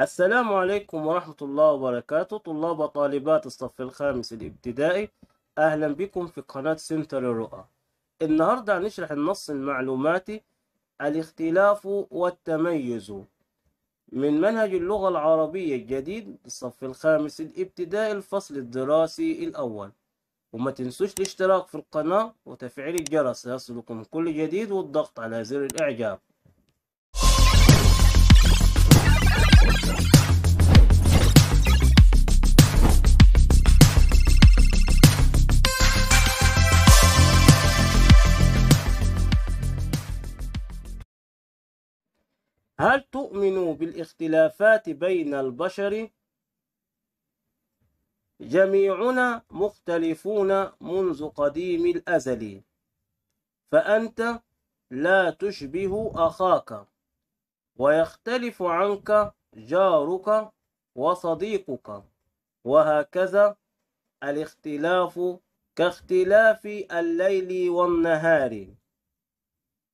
السلام عليكم ورحمة الله وبركاته طلاب وطالبات الصف الخامس الابتدائي أهلا بكم في قناة سنتر الرؤى النهاردة هنشرح النص المعلوماتي الاختلاف والتميز من منهج اللغة العربية الجديد للصف الخامس الابتدائي الفصل الدراسي الأول وما تنسوش الاشتراك في القناة وتفعيل الجرس ليصلكم كل جديد والضغط على زر الإعجاب هل تؤمن بالاختلافات بين البشر جميعنا مختلفون منذ قديم الأزل فأنت لا تشبه أخاك ويختلف عنك جارك وصديقك وهكذا الاختلاف كاختلاف الليل والنهار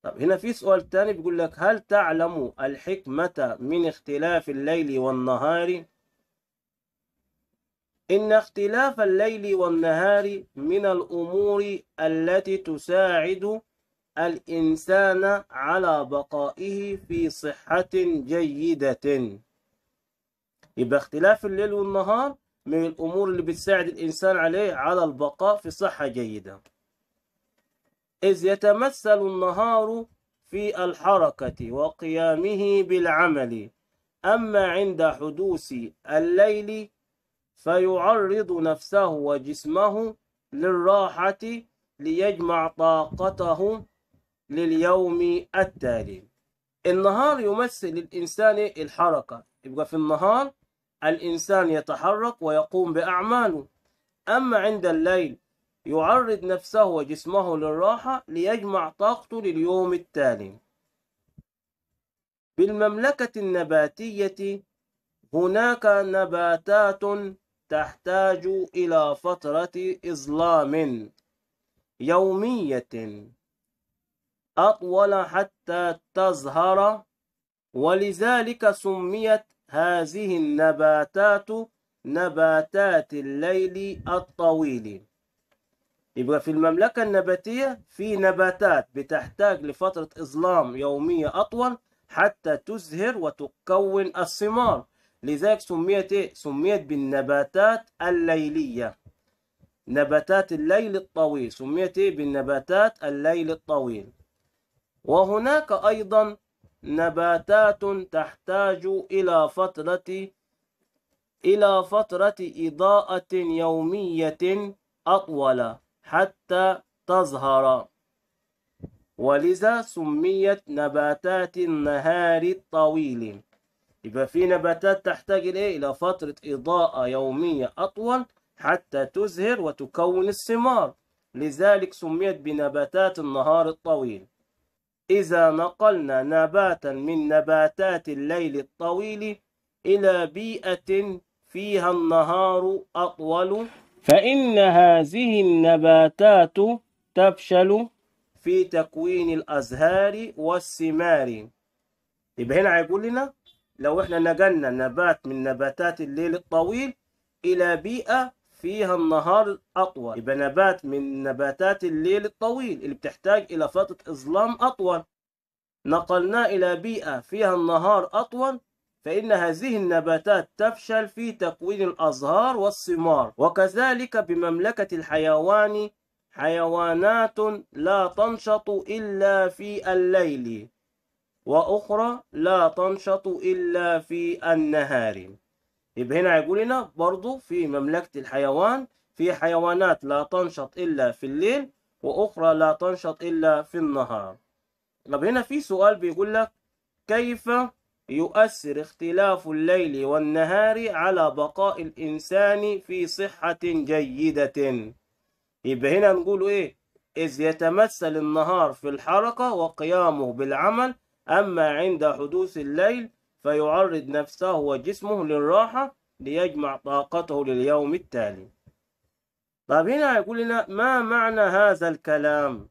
طب هنا في سؤال تاني بيقول لك هل تعلم الحكمة من اختلاف الليل والنهار؟ إن اختلاف الليل والنهار من الأمور التي تساعد الإنسان على بقائه في صحة جيدة يبقى اختلاف الليل والنهار من الأمور اللي بتساعد الإنسان عليه على البقاء في صحة جيدة إذ يتمثل النهار في الحركة وقيامه بالعمل أما عند حدوث الليل فيعرض نفسه وجسمه للراحة ليجمع طاقته لليوم التالي النهار يمثل الإنسان الحركة يبقى في النهار الإنسان يتحرك ويقوم بأعماله أما عند الليل يعرض نفسه وجسمه للراحة ليجمع طاقته لليوم التالي بالمملكة النباتية هناك نباتات تحتاج إلى فترة إظلام يومية أطول حتى تظهر ولذلك سميت هذه النباتات نباتات الليل الطويل يبقى في المملكة النباتية في نباتات بتحتاج لفترة إظلام يومية أطول حتى تزهر وتكون الثمار لذلك سميت إيه؟ سميت بالنباتات الليلية نباتات الليل الطويل سميت إيه؟ بالنباتات الليل الطويل وهناك أيضا نباتات تحتاج إلى فترة إلى فترة إضاءة يومية أطول حتى تظهر ولذا سميت نباتات النهار الطويل يبقى في نباتات تحتاج إيه؟ إلى فترة إضاءة يومية أطول حتى تزهر وتكون الثمار لذلك سميت بنباتات النهار الطويل إذا نقلنا نباتا من نباتات الليل الطويل إلى بيئة فيها النهار أطول فإن هذه النباتات تفشل في تكوين الأزهار والثمار يبقى هنا هيقول لنا لو احنا نقلنا نبات من نباتات الليل الطويل إلى بيئة فيها النهار أطول يبقى نبات من نباتات الليل الطويل اللي بتحتاج إلى فترة إظلام أطول نقلناه إلى بيئة فيها النهار أطول فإن هذه النباتات تفشل في تكوين الأزهار والثمار وكذلك بمملكة الحيوان حيوانات لا تنشط إلا في الليل وأخرى لا تنشط إلا في النهار يبقى هنا هيقول لنا برضو في مملكة الحيوان في حيوانات لا تنشط إلا في الليل وأخرى لا تنشط إلا في النهار طب هنا في سؤال بيقول لك كيف يؤثر اختلاف الليل والنهار على بقاء الإنسان في صحة جيدة يبقى هنا نقول إيه إذ يتمثل النهار في الحركة وقيامه بالعمل أما عند حدوث الليل فيعرض نفسه وجسمه للراحة ليجمع طاقته لليوم التالي طب هنا يقول لنا ما معنى هذا الكلام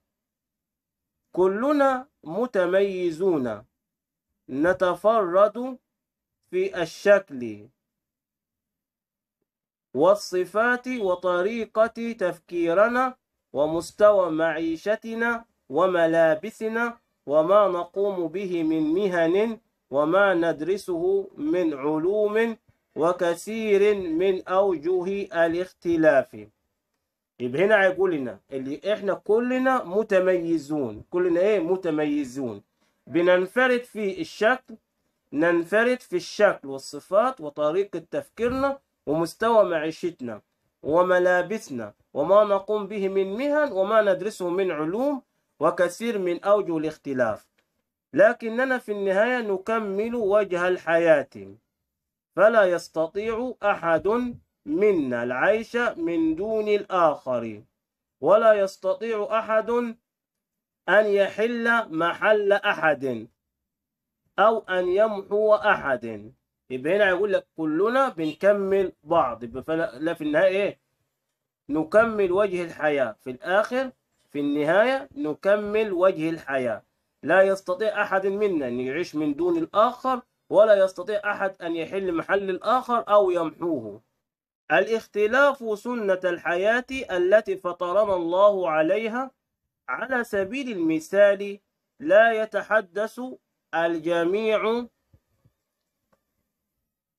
كلنا متميزون نتفرد في الشكل والصفات وطريقة تفكيرنا ومستوى معيشتنا وملابسنا وما نقوم به من مهن وما ندرسه من علوم وكثير من أوجه الاختلاف يبقى هنا هيقول لنا اللي احنا كلنا متميزون كلنا ايه متميزون بننفرد في الشكل ننفرد في الشكل والصفات وطريقة تفكيرنا ومستوى معيشتنا وملابسنا وما نقوم به من مهن وما ندرسه من علوم وكثير من أوجه الاختلاف لكننا في النهاية نكمل وجه الحياة فلا يستطيع أحد منا العيش من دون الآخر ولا يستطيع أحد أن يحل محل أحد أو أن يمحو أحد يبقى يعني هنا هيقول لك كلنا بنكمل بعض يبقى لا في النهاية إيه نكمل وجه الحياة في الآخر في النهاية نكمل وجه الحياة لا يستطيع أحد منا أن يعيش من دون الآخر ولا يستطيع أحد أن يحل محل الآخر أو يمحوه الاختلاف سنة الحياة التي فطرنا الله عليها على سبيل المثال لا يتحدث الجميع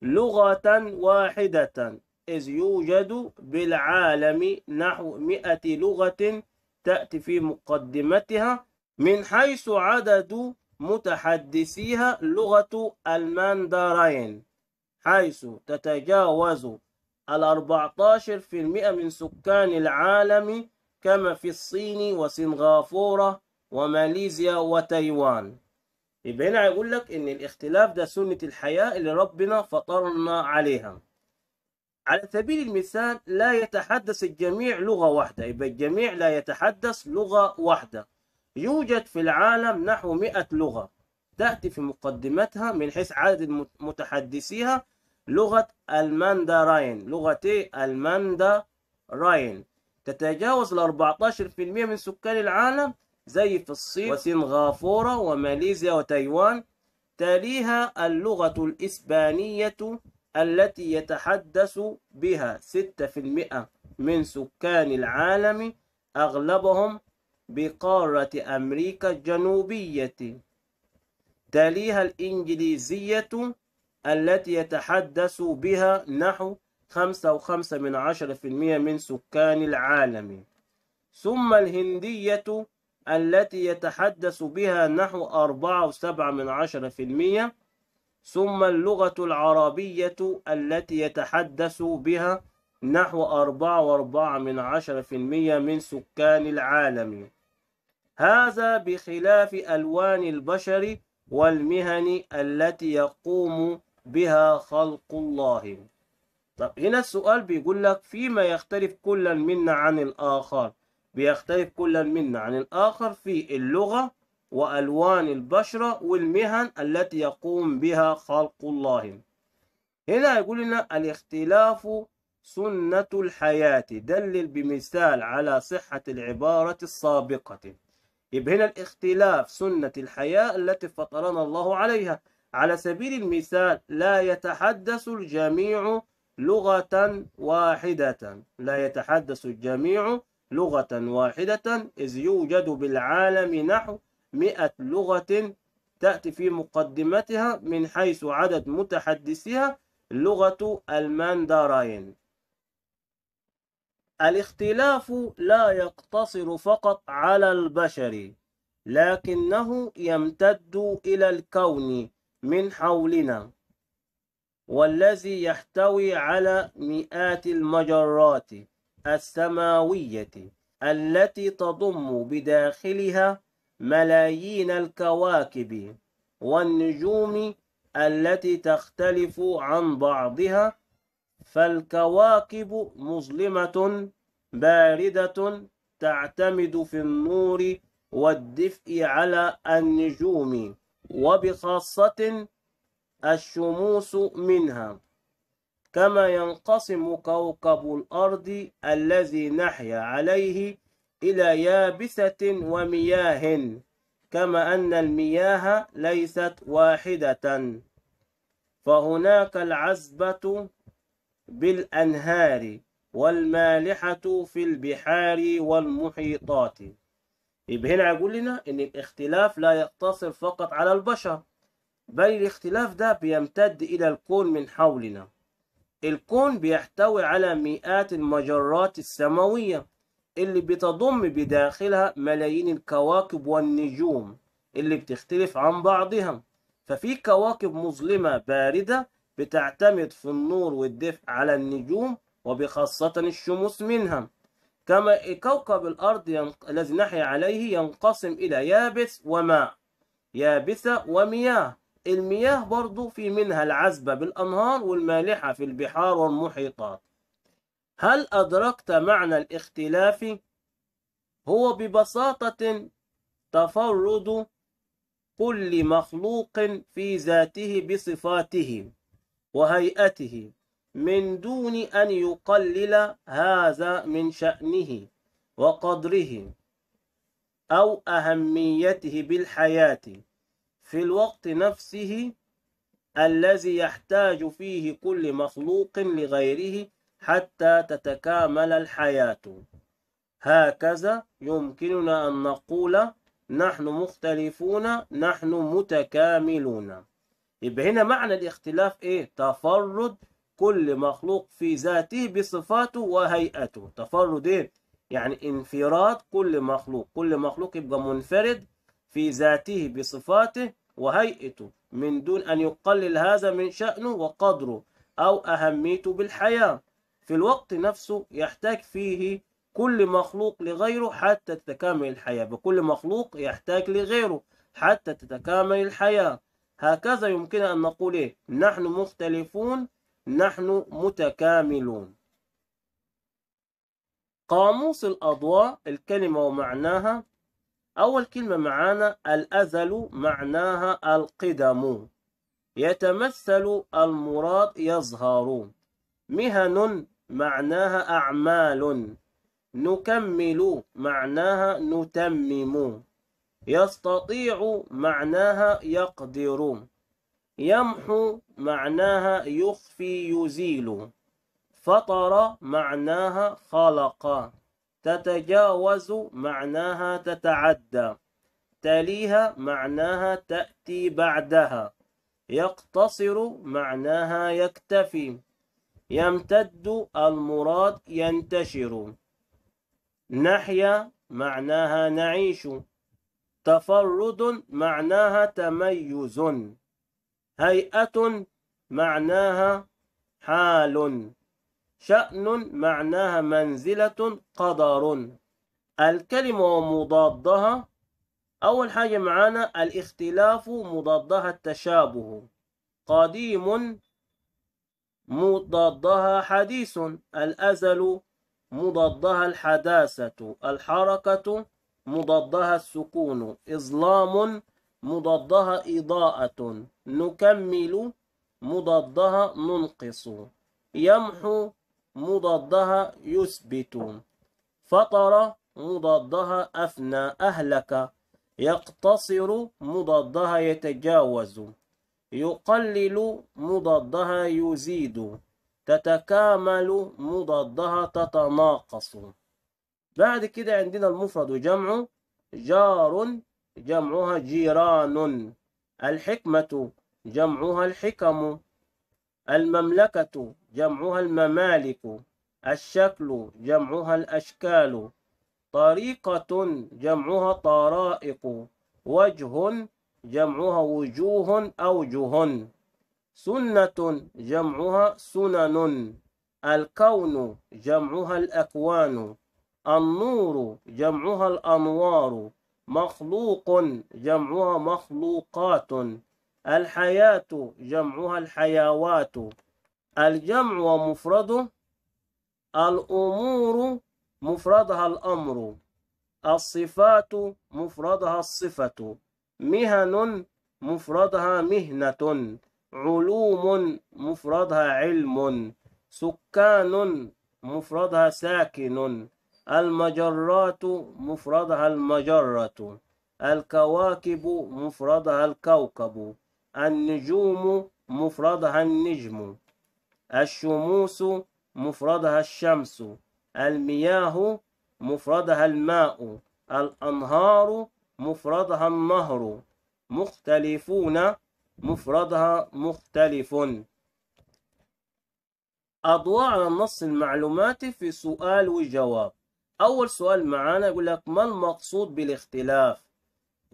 لغة واحدة إذ يوجد بالعالم نحو مئة لغة تأتي في مقدمتها من حيث عدد متحدثيها لغة الماندارين حيث تتجاوز الأربعتاشر في المئة من سكان العالم كما في الصين وسنغافورة وماليزيا وتايوان يبقى هنا هيقول لك ان الاختلاف ده سنة الحياة اللي ربنا فطرنا عليها على سبيل المثال لا يتحدث الجميع لغة واحدة يبقى الجميع لا يتحدث لغة واحدة يوجد في العالم نحو 100 لغة تأتي في مقدمتها من حيث عدد متحدثيها لغة الماندراين لغتي إيه؟ الماندراين تتجاوز ال 14% من سكان العالم زي في الصين وسنغافورة وماليزيا وتايوان تليها اللغة الإسبانية التي يتحدث بها 6% من سكان العالم أغلبهم بقارة أمريكا الجنوبية تليها الإنجليزية التي يتحدث بها نحو خمسة وخمسة من عشرة في المية من سكان العالم ثم الهندية التي يتحدث بها نحو أربعة وسبعة من عشرة في المية ثم اللغة العربية التي يتحدث بها نحو أربعة وأربعة من عشرة في المية من سكان العالم هذا بخلاف ألوان البشر والمهن التي يقوم بها خلق الله طب هنا السؤال بيقول لك فيما يختلف كلا منا عن الآخر بيختلف كلا منا عن الآخر في اللغة وألوان البشرة والمهن التي يقوم بها خلق الله هنا يقول لنا الاختلاف سنة الحياة دلل بمثال على صحة العبارة السابقة يبقى هنا الاختلاف سنة الحياة التي فطرنا الله عليها على سبيل المثال لا يتحدث الجميع لغة واحدة لا يتحدث الجميع لغة واحدة إذ يوجد بالعالم نحو مئة لغة تأتي في مقدمتها من حيث عدد متحدثيها لغة الماندارين الاختلاف لا يقتصر فقط على البشر لكنه يمتد إلى الكون من حولنا والذي يحتوي على مئات المجرات السماوية التي تضم بداخلها ملايين الكواكب والنجوم التي تختلف عن بعضها فالكواكب مظلمة باردة تعتمد في النور والدفء على النجوم وبخاصة الشموس منها كما ينقسم كوكب الأرض الذي نحيا عليه إلى يابسة ومياه كما أن المياه ليست واحدة فهناك العزبة بالأنهار والمالحة في البحار والمحيطات يبهن إيه، هنا لنا إن الاختلاف لا يقتصر فقط على البشر بل الاختلاف ده بيمتد إلى الكون من حولنا الكون بيحتوي على مئات المجرات السماوية اللي بتضم بداخلها ملايين الكواكب والنجوم اللي بتختلف عن بعضها ففي كواكب مظلمة باردة بتعتمد في النور والدفء على النجوم وبخاصة الشموس منها كما كوكب الأرض ينق... الذي نحيا عليه ينقسم إلى يابس وماء يابسة ومياه المياه برضو في منها العذبة بالأنهار والمالحة في البحار والمحيطات هل أدركت معنى الاختلاف؟ هو ببساطة تفرد كل مخلوق في ذاته بصفاته وهيئته من دون أن يقلل هذا من شأنه وقدره أو أهميته بالحياة في الوقت نفسه الذي يحتاج فيه كل مخلوق لغيره حتى تتكامل الحياة هكذا يمكننا أن نقول نحن مختلفون نحن متكاملون يبقى هنا معنى الاختلاف ايه تفرد كل مخلوق في ذاته بصفاته وهيئته تفرد ايه يعني انفراد كل مخلوق كل مخلوق يبقى منفرد في ذاته بصفاته وهيئته من دون أن يقلل هذا من شأنه وقدره أو أهميته بالحياة في الوقت نفسه يحتاج فيه كل مخلوق لغيره حتى تتكامل الحياة بكل مخلوق يحتاج لغيره حتى تتكامل الحياة هكذا يمكن أن نقول إيه؟ نحن مختلفون نحن متكاملون قاموس الأضواء الكلمة ومعناها أول كلمة معانا الأزل معناها القدم يتمثل المراد يظهر مهن معناها أعمال نكمل معناها نتمم يستطيع معناها يقدر يمحو معناها يخفي يزيل فطر معناها خلق تتجاوز معناها تتعدى تليها معناها تأتي بعدها يقتصر معناها يكتفي يمتد المراد ينتشر نحيا معناها نعيش تفرد معناها تميز هيئة معناها حال شأن معناها منزلة قدر الكلمة ومضادها أول حاجة معانا الاختلاف مضادها التشابه قديم مضادها حديث الأزل مضادها الحداثة الحركة مضادها السكون إظلام مضادها إضاءة نكمل مضادها ننقص يمحو مضادها يثبت فطر مضادها أفنى أهلك يقتصر مضادها يتجاوز يقلل مضادها يزيد تتكامل مضادها تتناقص بعد كده عندنا المفرد وجمعه جار جمعها جيران الحكمة جمعها الحكم المملكة جمعها الممالك الشكل جمعها الأشكال طريقة جمعها طرائق وجه جمعها وجوه أوجه سنة جمعها سنن الكون جمعها الأكوان النور جمعها الأنوار مخلوق جمعها مخلوقات الحياة جمعها الحيوات الجمع ومفرده الأمور مفردها الأمر الصفات مفردها الصفة مهن مفردها مهنة علوم مفردها علم سكان مفردها ساكن المجرات مفردها المجرة الكواكب مفردها الكوكب النجوم مفردها النجم الشموس مفردها الشمس المياه مفردها الماء الأنهار مفردها النهر مختلفون مفردها مختلف أضواء على النص المعلوماتي في سؤال وجواب أول سؤال معانا يقول لك ما المقصود بالاختلاف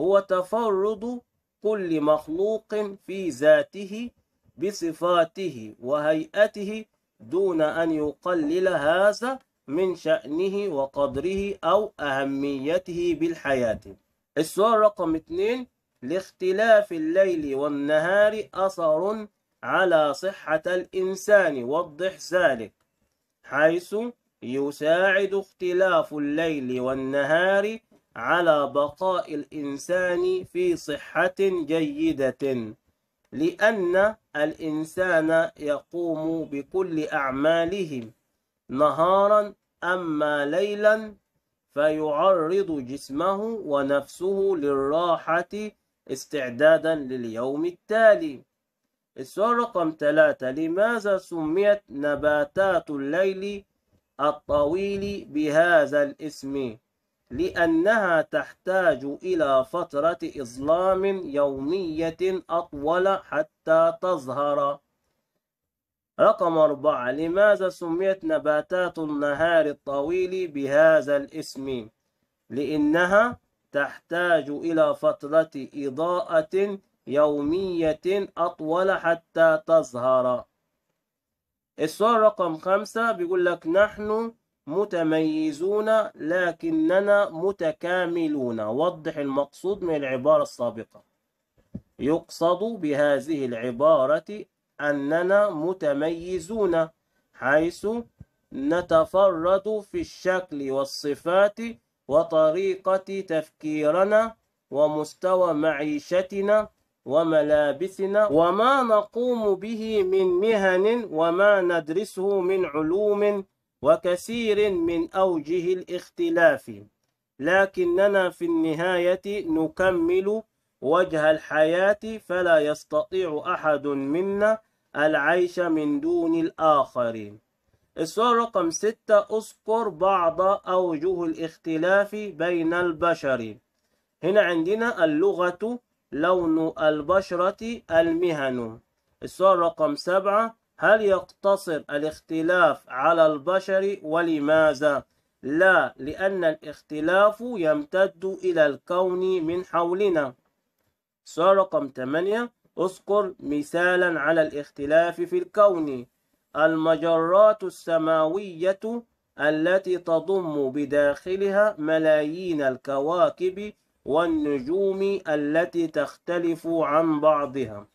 هو تفرد كل مخلوق في ذاته بصفاته وهيئته دون أن يقلل هذا من شأنه وقدره أو أهميته بالحياة السؤال رقم اثنين لاختلاف الليل والنهار أثر على صحة الإنسان وضح ذلك حيث يساعد اختلاف الليل والنهار على بقاء الإنسان في صحة جيدة لأن الإنسان يقوم بكل أعماله نهارا أما ليلا فيعرض جسمه ونفسه للراحة استعدادا لليوم التالي السؤال رقم ثلاثة لماذا سميت نباتات الليل الطويل بهذا الاسم؟ لأنها تحتاج إلى فترة إظلام يومية أطول حتى تظهر رقم أربعة لماذا سميت نباتات النهار الطويل بهذا الاسم؟ لأنها تحتاج إلى فترة إضاءة يومية أطول حتى تظهر السؤال رقم خمسة بيقول لك نحن متميزون لكننا متكاملون وضح المقصود من العبارة السابقة يقصد بهذه العبارة أننا متميزون حيث نتفرد في الشكل والصفات وطريقة تفكيرنا ومستوى معيشتنا وملابسنا وما نقوم به من مهن وما ندرسه من علوم وكثير من أوجه الاختلاف لكننا في النهاية نكمل وجه الحياة فلا يستطيع أحد منا العيش من دون الآخرين السؤال رقم ستة أذكر بعض أوجه الاختلاف بين البشر هنا عندنا اللغة لون البشرة المهن السؤال رقم سبعة هل يقتصر الاختلاف على البشر ولماذا؟ لا لأن الاختلاف يمتد إلى الكون من حولنا سؤال رقم 8 اذكر مثالا على الاختلاف في الكون المجرات السماوية التي تضم بداخلها ملايين الكواكب والنجوم التي تختلف عن بعضها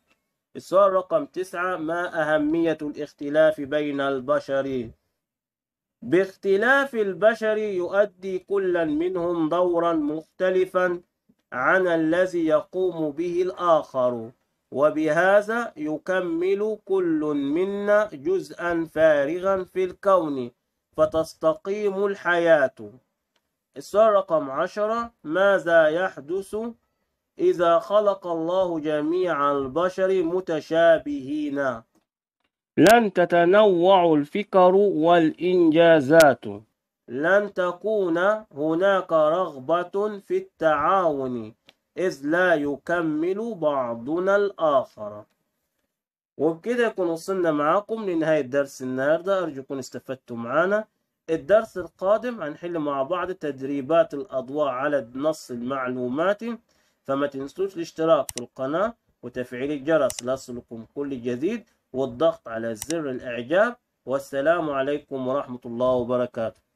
السؤال رقم تسعة ما أهمية الاختلاف بين البشر؟ باختلاف البشر يؤدي كل منهم دورا مختلفا عن الذي يقوم به الآخر وبهذا يكمل كل منا جزءا فارغا في الكون فتستقيم الحياة السؤال رقم عشرة ماذا يحدث إذا خلق الله جميع البشر متشابهين لن تتنوع الفكر والإنجازات لن تكون هناك رغبة في التعاون إذ لا يكمل بعضنا الآخر وبكده يكون وصلنا معاكم لنهاية درس النهاردة أرجو يكون استفدتوا معانا الدرس القادم هنحل مع بعض تدريبات الأضواء على نص المعلومات فما تنسوش الاشتراك في القناة وتفعيل الجرس ليصلكم كل جديد والضغط على زر الإعجاب والسلام عليكم ورحمة الله وبركاته